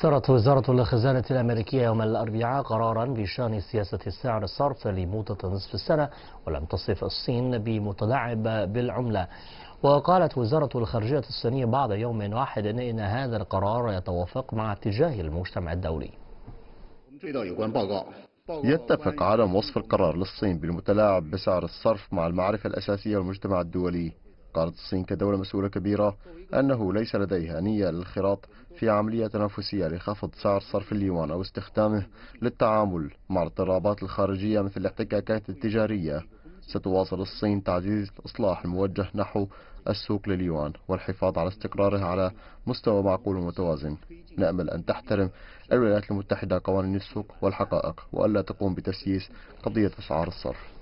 أصدرت وزارة الخزانة الأمريكية يوم الأربعاء قرارا بشأن سياسة سعر الصرف لمدة نصف السنة ولم تصف الصين بمتلاعب بالعملة وقالت وزارة الخارجية الصينية بعد يوم واحد إن هذا القرار يتوافق مع اتجاه المجتمع الدولي يتفق عدم وصف القرار للصين بالمتلاعب بسعر الصرف مع المعرفة الأساسية والمجتمع الدولي قالت الصين كدولة مسؤولة كبيرة أنه ليس لديها نية للخراط في عملية تنافسية لخفض سعر صرف اليوان أو استخدامه للتعامل مع الاضطرابات الخارجية مثل الاحتكاكات التجارية ستواصل الصين تعزيز الإصلاح الموجه نحو السوق لليوان والحفاظ على استقراره على مستوى معقول ومتوازن نأمل أن تحترم الولايات المتحدة قوانين السوق والحقائق وألا تقوم بتسييس قضية أسعار الصرف